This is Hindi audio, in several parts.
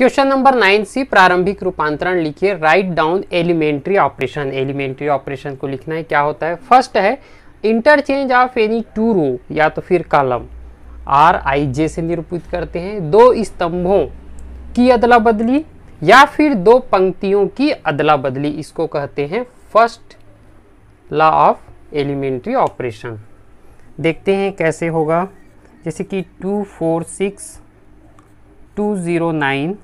क्वेश्चन नंबर नाइन सी प्रारंभिक रूपांतरण लिखिए write down elementary operation elementary operation को लिखना है क्या होता है फर्स्ट है interchange of any two row या तो फिर कॉलम आर आई जे से निरूपित करते हैं दो स्तंभों की अदला बदली या फिर दो पंक्तियों की अदला बदली इसको कहते हैं first law of elementary operation देखते हैं कैसे होगा जैसे कि two four six two zero nine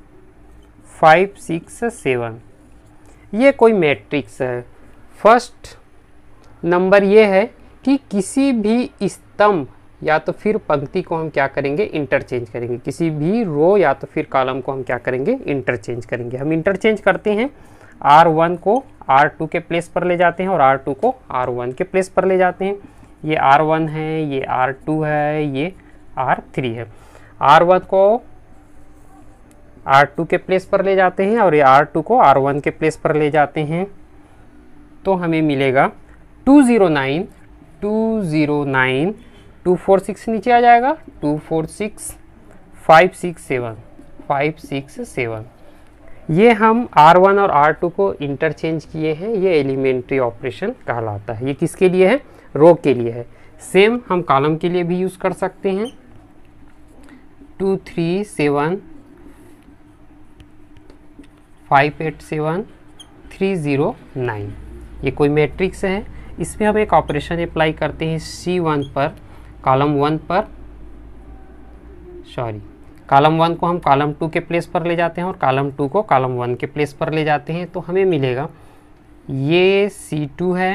five six seven ये कोई मैट्रिक्स है फर्स्ट नंबर ये है कि किसी भी स्तंभ या तो फिर पंक्ति को हम क्या करेंगे इंटरचेंज करेंगे किसी भी रो या तो फिर कॉलम को हम क्या करेंगे इंटरचेंज करेंगे हम इंटरचेंज करते हैं आर वन को आर टू के प्लेस पर ले जाते हैं और आर टू को आर वन के प्लेस पर ले जाते हैं ये आर वन है ये आर टू है ये आर थ्री है आर वन को R2 के प्लेस पर ले जाते हैं और ये R2 को R1 के प्लेस पर ले जाते हैं तो हमें मिलेगा 209 209 246 नीचे आ जाएगा 246 567 567 ये हम R1 और R2 को इंटरचेंज किए हैं ये एलिमेंट्री ऑपरेशन कहलाता है ये किसके लिए है रो के लिए है सेम हम कॉलम के लिए भी यूज़ कर सकते हैं two three seven five eight seven three zero nine ये कोई मैट्रिक्स है इसमें हम एक ऑपरेशन अप्लाई करते हैं सी वन पर कॉलम वन पर सॉरी कॉलम वन को हम कॉलम टू के प्लेस पर ले जाते हैं और कॉलम टू को कॉलम वन के प्लेस पर ले जाते हैं तो हमें मिलेगा ये सी टू है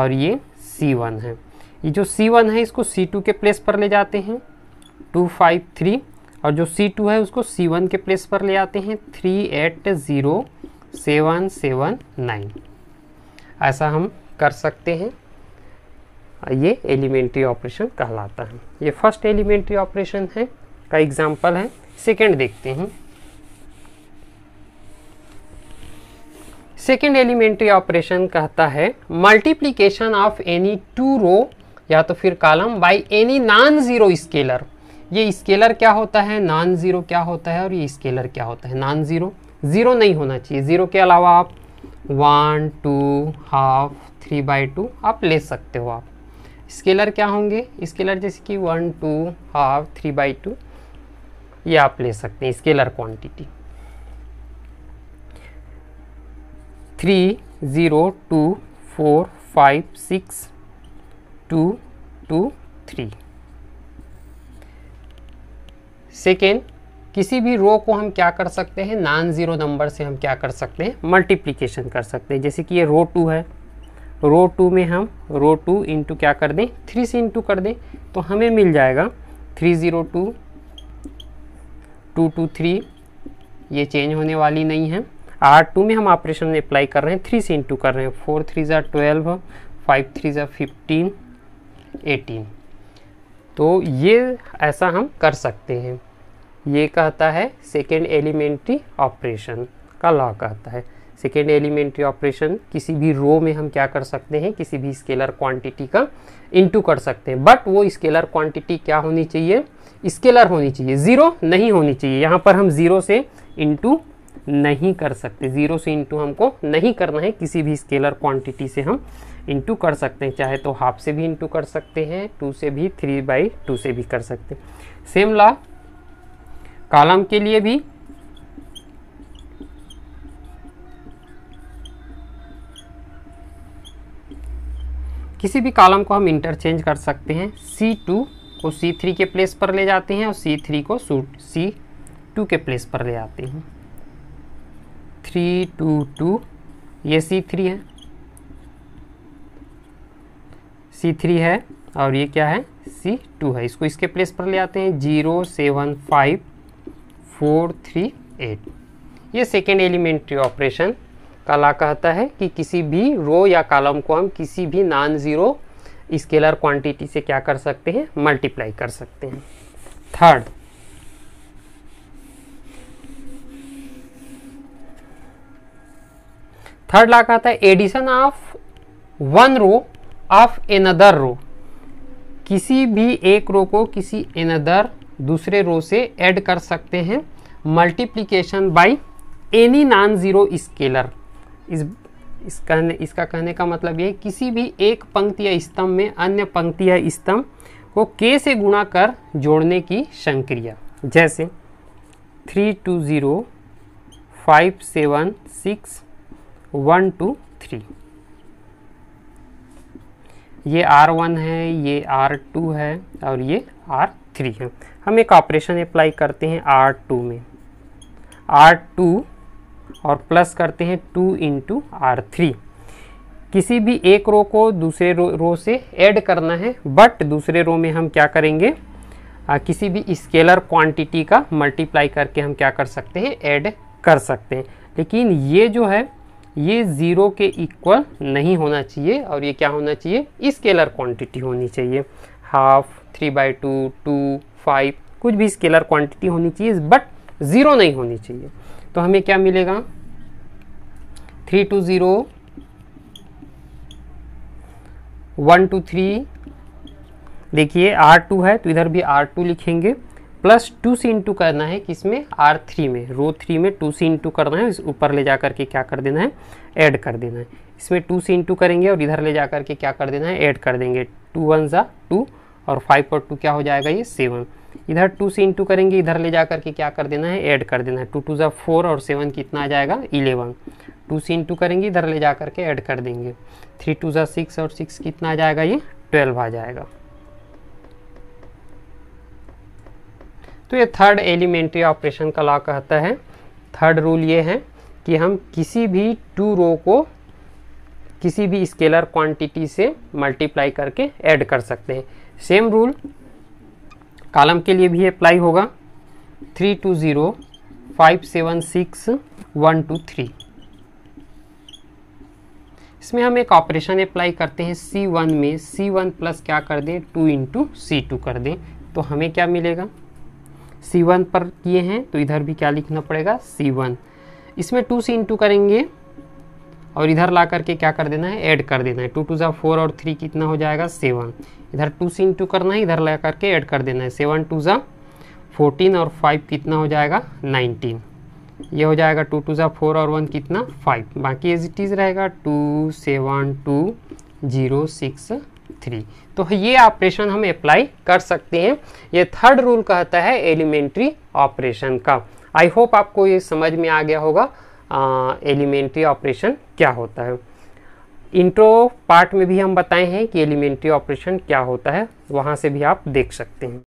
और ये सी वन है ये जो सी वन है इसको सी टू के प्लेस पर ले जाते हैं टू फाइव थ्री और जो सी टू है उसको सी वन के प्लेस पर ले आते हैं three eight zero seven seven nine ऐसा हम कर सकते हैं ये एलिमेंट्री ऑपरेशन कहलाता है ये फर्स्ट एलिमेंट्री ऑपरेशन है का एग्जाम्पल है सेकेंड देखते हैं सेकेंड एलिमेंट्री ऑपरेशन कहता है multiplication of any two row या तो फिर column by any non zero scalar ये स्केलर क्या होता है नॉन ज़ीरो क्या होता है और ये स्केलर क्या होता है नॉन ज़ीरो ज़ीरो नहीं होना चाहिए ज़ीरो के अलावा आप one two half three by two आप ले सकते हो आप स्केलर क्या होंगे स्केलर जैसे कि one two half three by two ये आप ले सकते हैं scalar quantity three zero two four five six two two three second किसी भी रो को हम क्या कर सकते हैं नॉन ज़ीरो नंबर से हम क्या कर सकते हैं मल्टीप्लीकेशन कर सकते हैं जैसे कि ये रो टू है रो टू में हम रो टू इंटू क्या कर दें थ्री से इंटू कर दें तो हमें मिल जाएगा three zero two two two three ये चेंज होने वाली नहीं है आर टू में हम ऑपरेशन अप्लाई कर रहे हैं थ्री से इंटू कर रहे हैं फोर थ्री ज़ा ट्वेल्व फाइव थ्री ज़ा फिफ्टीन एटीन तो ये ऐसा हम कर सकते हैं ये कहता है सेकेंड एलिमेंट्री ऑपरेशन का लॉ कहता है सेकेंड एलिमेंट्री ऑपरेशन किसी भी रो में हम क्या कर सकते हैं किसी भी स्केलर क्वांटिटी का इंटू कर सकते हैं बट वो स्केलर क्वांटिटी क्या होनी चाहिए स्केलर होनी चाहिए ज़ीरो नहीं होनी चाहिए यहाँ पर हम ज़ीरो से इंटू नहीं कर सकते ज़ीरो से इंटू हमको नहीं करना है किसी भी स्केलर क्वान्टिटी से हम इंटू कर सकते हैं चाहे तो हाफ से भी इंटू कर सकते हैं टू से भी थ्री बाई टू से भी कर सकते हैं सेम ला कॉलम के लिए भी किसी भी कॉलम को हम इंटरचेंज कर सकते हैं सी टू को सी थ्री के प्लेस पर ले जाते हैं और सी थ्री को सी टू के प्लेस पर ले आते हैं थ्री टू टू ये सी थ्री है सी थ्री है और ये क्या है सी टू है इसको इसके प्लेस पर ले आते हैं zero seven five four three eight ये सेकेंड एलिमेंट्री ऑपरेशन कला कहता है कि किसी भी रो या कॉलम को हम किसी भी नॉन ज़ीरो स्केलर क्वांटिटी से क्या कर सकते हैं मल्टीप्लाई कर सकते हैं थर्ड थर्ड ला कहता है addition of one row of another row किसी भी एक रो को किसी एनदर दूसरे रो से ऐड कर सकते हैं multiplication by any non zero scalar इस इस कहने इसका कहने का मतलब ये किसी भी एक पंक्ति या स्तंभ में अन्य पंक्ति या स्तंभ को के से गुणा कर जोड़ने की संक्रिया जैसे three two zero five seven six one two three ये R1 है ये R2 है और ये R3 है हम एक ऑपरेशन अप्लाई करते हैं R2 में R2 और प्लस करते हैं 2 इंटू आर किसी भी एक रो को दूसरे रो, रो से ऐड करना है बट दूसरे रो में हम क्या करेंगे आ, किसी भी स्केलर क्वांटिटी का मल्टीप्लाई करके हम क्या कर सकते हैं ऐड कर सकते हैं लेकिन ये जो है ये ज़ीरो के इक्वल नहीं होना चाहिए और ये क्या होना चाहिए स्केलर क्वांटिटी होनी चाहिए half three by two two five कुछ भी स्केलर क्वांटिटी होनी चाहिए बट ज़ीरो नहीं होनी चाहिए तो हमें क्या मिलेगा three two zero one two three देखिए आर टू है तो इधर भी आर टू लिखेंगे प्लस टू सी इंटू करना है किसमें आर थ्री में रो थ्री में टू सी इंटू करना है ऊपर ले जा करके क्या कर देना है ऐड कर देना है इसमें टू सी इंटू करेंगे और इधर ले जा करके क्या कर देना है ऐड कर देंगे टू वन ज़ा टू और फाइव और टू क्या हो जाएगा ये सेवन इधर टू सी इंटू करेंगे इधर ले जा करके क्या कर देना है ऐड कर देना है टू टू ज़ा फोर और सेवन कितना आ जाएगा इलेवन टू सी इंटू करेंगे इधर ले जा करके ऐड कर देंगे थ्री टू ज़ा सिक्स और सिक्स कितना आ जाएगा ये ट्वेल्व आ जाएगा तो ये थर्ड एलिमेंट्री ऑपरेशन का लॉ कहता है थर्ड रूल ये है कि हम किसी भी टू रो को किसी भी स्केलर क्वांटिटी से मल्टीप्लाई करके ऐड कर सकते हैं सेम रूल कॉलम के लिए भी अप्लाई होगा three two zero five seven six one two three इसमें हम एक ऑपरेशन अप्लाई करते हैं C1 में C1 प्लस क्या कर दें 2 इंटू सी कर दें तो हमें क्या मिलेगा सी वन पर किए हैं तो इधर भी क्या लिखना पड़ेगा सी वन इसमें टू से इंटू करेंगे और इधर ला करके क्या कर देना है ऐड कर देना है टू टू ज़ा फोर और थ्री कितना हो जाएगा सेवन इधर टू से इंटू करना है इधर ला करके ऐड कर देना है सेवन टू ज़ा फोर्टीन और फाइव कितना हो जाएगा नाइनटीन ये हो जाएगा टू टू ज़ा फोर और वन कितना फाइव बाकी एज इट इज़ रहेगा two seven two zero six three तो ये ऑपरेशन हम अप्लाई कर सकते हैं ये थर्ड रूल कहता है एलिमेंट्री ऑपरेशन का आई होप आपको ये समझ में आ गया होगा एलिमेंट्री ऑपरेशन क्या होता है इंट्रो पार्ट में भी हम बताए हैं कि एलिमेंट्री ऑपरेशन क्या होता है वहाँ से भी आप देख सकते हैं